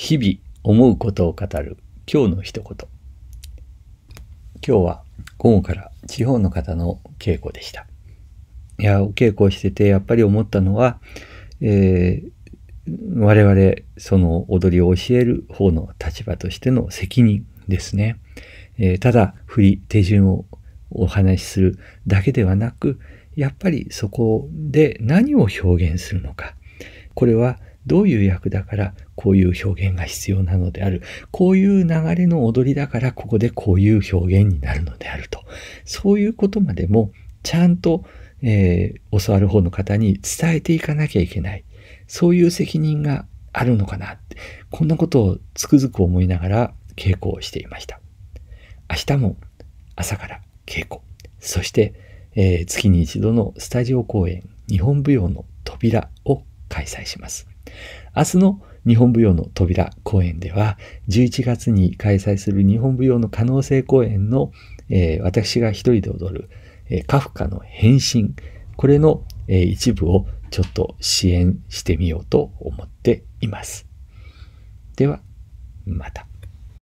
日々思うことを語る今日の一言今日は午後から地方の方の稽古でしたいやお稽古をしててやっぱり思ったのは、えー、我々その踊りを教える方の立場としての責任ですね、えー、ただ振り手順をお話しするだけではなくやっぱりそこで何を表現するのかこれはどういう役だからこういう表現が必要なのである。こういう流れの踊りだからここでこういう表現になるのであると。そういうことまでもちゃんと、えー、教わる方の方に伝えていかなきゃいけない。そういう責任があるのかなって、こんなことをつくづく思いながら稽古をしていました。明日も朝から稽古、そして、えー、月に一度のスタジオ公演日本舞踊の扉を開催します。明日の日本舞踊の扉公演では、11月に開催する日本舞踊の可能性公演の、えー、私が一人で踊る、えー、カフカの変身、これの、えー、一部をちょっと支援してみようと思っています。では、また。